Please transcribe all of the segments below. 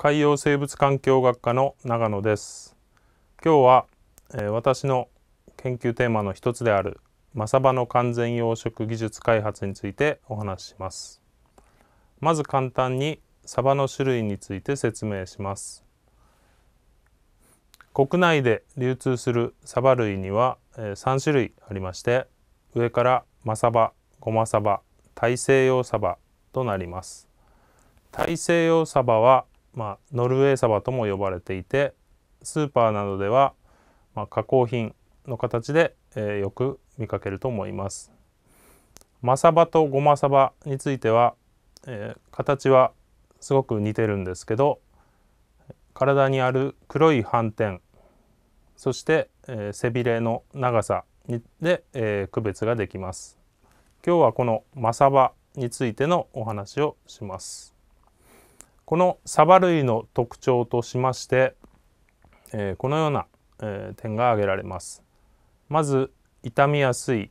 海洋生物環境学科の長野です今日は、えー、私の研究テーマの一つであるマサバの完全養殖技術開発についてお話ししますまず簡単にサバの種類について説明します国内で流通するサバ類には、えー、3種類ありまして上からマサバ、ゴマサバ、大西洋サバとなります大西洋サバはまあ、ノルウェーサバとも呼ばれていてスーパーなどでは、まあ、加工品の形で、えー、よく見かけると思います。マサバとゴマサバについては、えー、形はすごく似てるんですけど体にある黒い斑点そして、えー、背びれの長さで、えー、区別ができます。今日はこのマサバについてのお話をします。このサバ類の特徴としまして、えー、このような、えー、点が挙げられます。まず傷みやすい、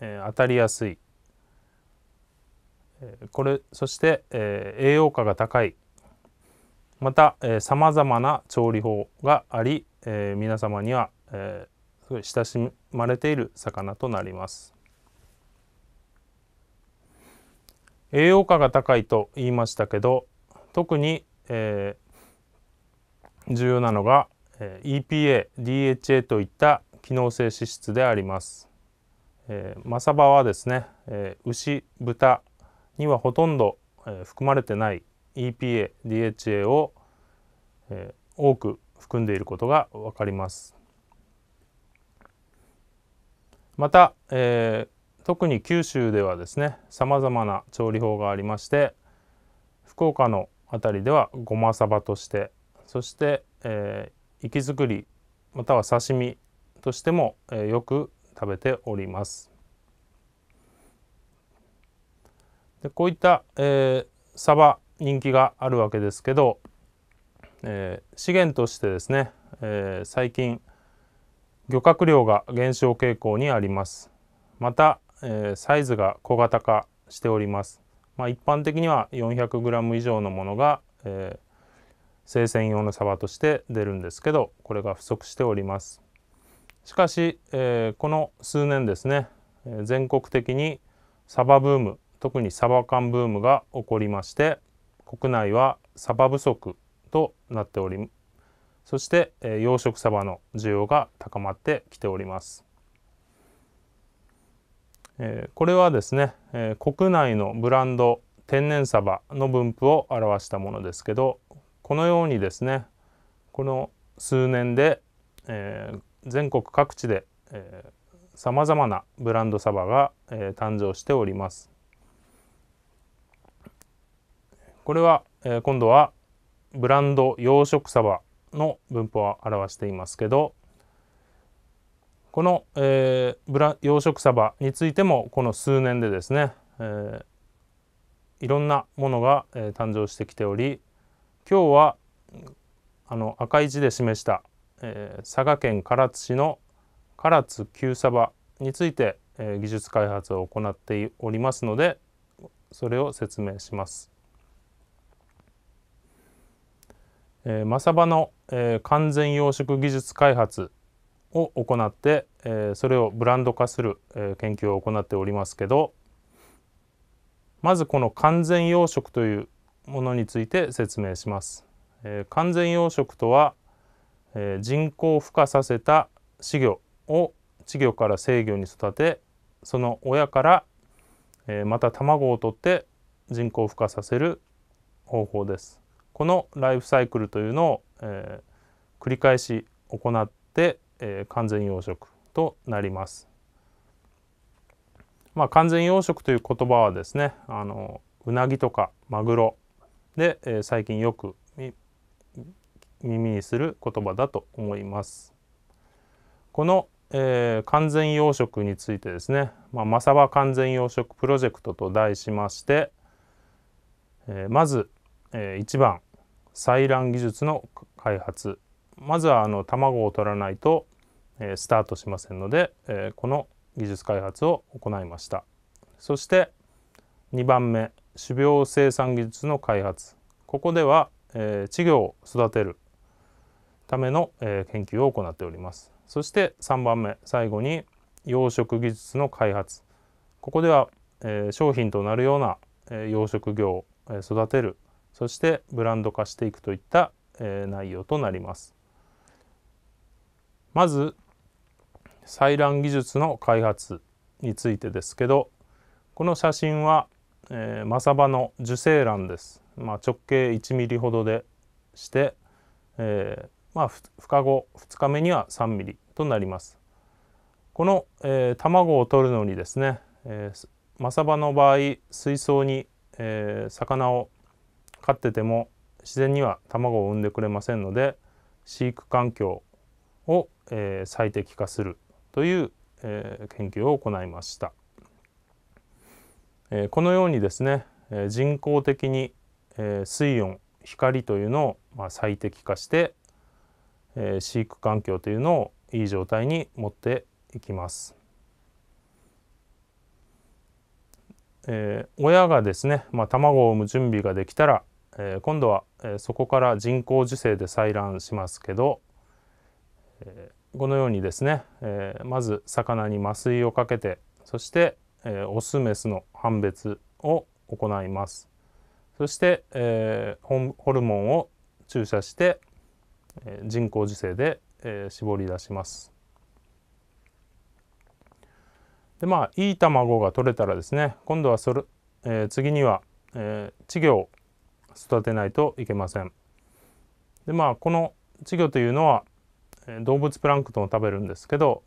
えー、当たりやすい、えこれそして、えー、栄養価が高いまたさまざまな調理法があり、えー、皆様には、えー、すごい親しまれている魚となります。栄養価が高いと言いましたけど特に、えー、重要なのが EPA、DHA といった機能性脂質であります。えー、マサバはですね、えー、牛、豚にはほとんど、えー、含まれてない EPA、DHA を、えー、多く含んでいることがわかります。また、えー、特に九州ではですねさまざまな調理法がありまして福岡の辺りではごまさばとしてそして、えー、息づくりまたは刺身としても、えー、よく食べておりますでこういった、えー、サバ人気があるわけですけど、えー、資源としてですね、えー、最近漁獲量が減少傾向にありますまた、えー、サイズが小型化しておりますまあ、一般的には 400g 以上のものが、えー、生鮮用のサバとして出るんですけどこれが不足しておりますしかし、えー、この数年ですね、え全国的にサバブーム特にサバ缶ブームが起こりまして国内はサバ不足となっておりそして、えー、養殖サバの需要が高まってきておりますえー、これはですね、えー、国内のブランド天然サバの分布を表したものですけどこのようにですねこの数年で、えー、全国各地でさまざまなブランドサバが、えー、誕生しております。これは、えー、今度はブランド養殖サバの分布を表していますけどこの、えー、ブラ養殖サバについてもこの数年でですね、えー、いろんなものが、えー、誕生してきており今日はあの赤い字で示した、えー、佐賀県唐津市の唐津旧サバについて、えー、技術開発を行っておりますのでそれを説明します。えー、マサバの、えー、完全養殖技術開発を行って、えそれをブランド化する、え研究を行っておりますけどまずこの完全養殖というものについて説明します。え完全養殖とは、え人工孵化させた稚魚を稚魚から成魚に育てその親から、えまた卵を取って人工孵化させる方法です。このライフサイクルというのを、え繰り返し行ってえー、完全養殖となります。まあ、完全養殖という言葉はですねあのうなぎとかマグロで、えー、最近よく耳にする言葉だと思います。この、えー、完全養殖についてですね「まあ、マサバ完全養殖プロジェクト」と題しまして、えー、まず、えー、1番採卵技術の開発まずはあの卵を取らないと、えスタートしませんので、えこの技術開発を行いましたそして2番目種苗生産技術の開発ここでは、え稚魚を育てるための、え研究を行っておりますそして3番目最後に養殖技術の開発ここでは、え商品となるような、え養殖業を育てるそしてブランド化していくといった、え内容となります。まず採卵技術の開発についてですけどこの写真は、えー、マサバの受精卵です、まあ、直径1ミリほどでして、えー、まあ、孵後2日目には3ミリとなりますこの、えー、卵を取るのにですね、えー、マサバの場合水槽に、えー、魚を飼ってても自然には卵を産んでくれませんので飼育環境を、えー、最適化するという、えー、研究を行いました、えー、このようにですね、えー、人工的に、えー、水温光というのを、まあ、最適化して、えー、飼育環境というのをいい状態に持っていきます。えー、親がですね、まあ、卵を産む準備ができたら、今度は、そこから人工授精で採卵しますけど、このようにですね、えまず魚に麻酔をかけてそして、えオスメスの判別を行いますそして、えホルモンを注射して、え人工授精で、え絞り出しますでまあいい卵が取れたらですね今度はそれ、え次には、え稚魚を育てないといけませんでまあこの稚魚というのは動物プランクトンを食べるんですけど、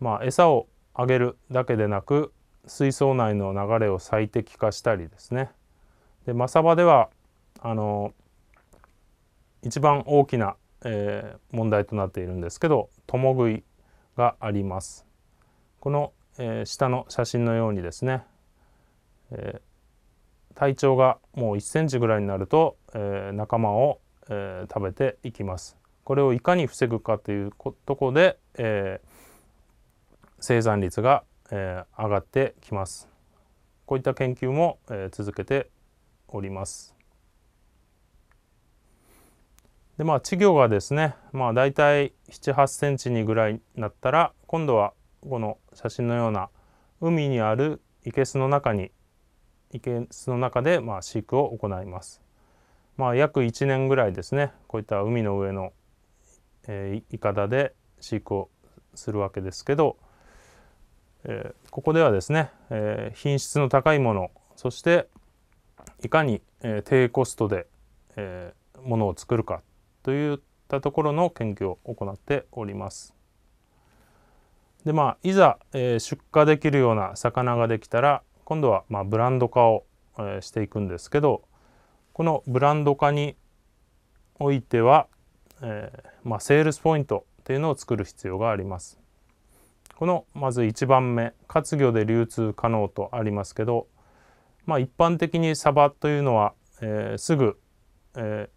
まあ、餌をあげるだけでなく水槽内の流れを最適化したりですねでマサバではあの一番大きな、えー、問題となっているんですけど共食いがありますこの、えー、下の写真のようにですね、えー、体長がもう1センチぐらいになると、え仲間を、え食べていきますこれをいかに防ぐかというとこで、えー、生産率が、えー、上がってきます。こういった研究も、えー、続けております。でまあ稚魚がですね、まあ、大体78センチにぐらいになったら今度はこの写真のような海にある生けすの中に生けすの中でまあ飼育を行います。まあ、約1年ぐらいですねこういった海の上のえー、イカダで飼育をするわけですけど、えー、ここではですね、えー、品質の高いものそしていかに、えー、低コストで、えー、ものを作るかといったところの研究を行っております。でまあいざ、えー、出荷できるような魚ができたら今度は、まあ、ブランド化を、えー、していくんですけどこのブランド化においては、えー、まあ、セールスポイントというのを作る必要があります。このまず1番目活魚で流通可能とありますけど、まあ、一般的にサバというのは、えー、すぐ、え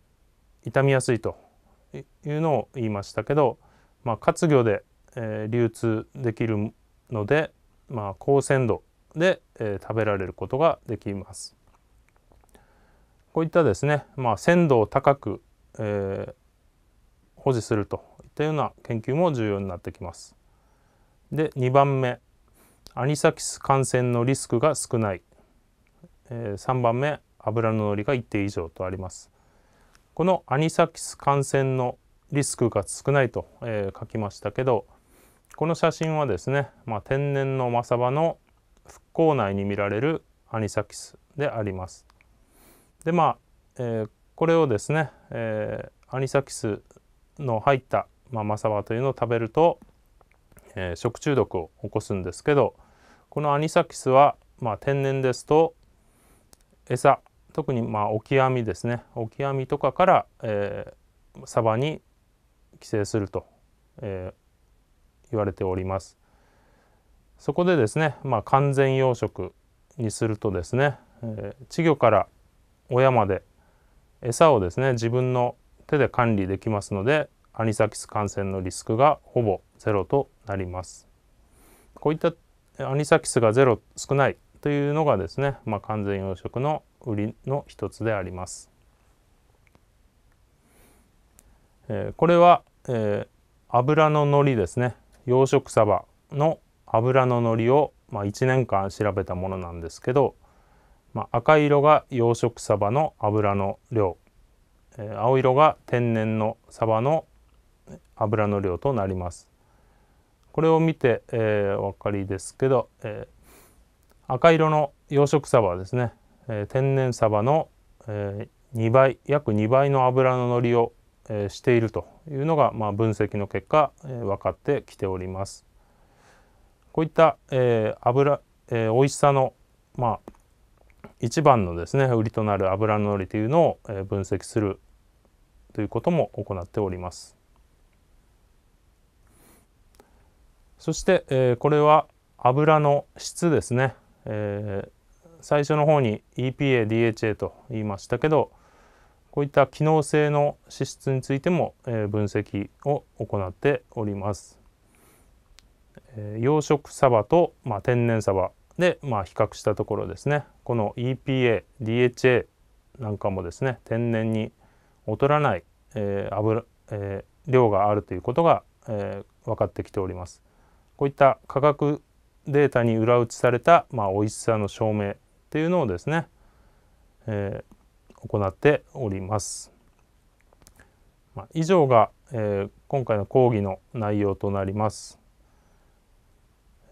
ー、傷みやすいというのを言いましたけど、まあ、活魚で、えー、流通できるので、まあ、高鮮度で、えー、食べられることができます。こういったですね、まあ、鮮度を高く、えー、保持するといったような研究も重要になってきます。で2番目アニサキス感染のリスクが少ない、えー、3番目油ののりが一定以上とあります。このアニサキス感染のリスクが少ないと、えー、書きましたけどこの写真はですね、まあ、天然のマサバの復興内に見られるアニサキスであります。でまあ、えー、これをですね、えー、アニサキスの入った、まあ、マサバというのを食べると、えー、食中毒を起こすんですけどこのアニサキスは、まあ、天然ですと餌特にまあオキアミですねオキアミとかから、えー、サバに寄生すると、えー、言われておりますそこでですね、まあ、完全養殖にするとですね、えー、稚魚から親まで餌をですね自分の手で管理できますのでアニサキス感染のリスクがほぼゼロとなります。こういったアニサキスがゼロ少ないというのがですね、まあ、完全養殖の売りの一つであります。えー、これは、えー、油の海苔ですね養殖サバの油の海苔を、まあ、1年間調べたものなんですけど、まあ、赤色が養殖サバの油の量青色が天然のサバの油の量となりますこれを見て、えー、お分かりですけど、えー、赤色の養殖サバですね、えー、天然サバの、え2倍約2倍の油ののりを、えしているというのが、まあ、分析の結果、え分かってきておりますこういった、え油、えー、美味しさの、まあ、一番のですね売りとなる油のりというのを分析するということも行っております。そして、えー、これは油の質ですね、えー、最初の方に EPA、DHA と言いましたけどこういった機能性の脂質についても、えー、分析を行っております。えー、養殖サバと、まあ、天然サバで、まあ、比較したところですねこの EPA、DHA なんかもですね天然に劣らない、えー、油、えー、量があるということが、えー、分かってきております。こういった価格データに裏打ちされた、まあ、美味しさの証明っていうのをですね、えー、行っております。まあ、以上が、えー、今回の講義の内容となります。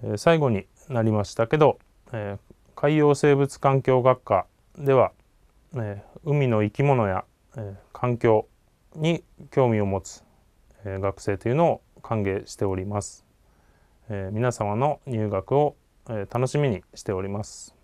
えー、最後になりましたけど、えー、海洋生物環境学科では、え海の生き物や、え環境に興味を持つ、え学生というのを歓迎しております、え皆様の入学を、え楽しみにしております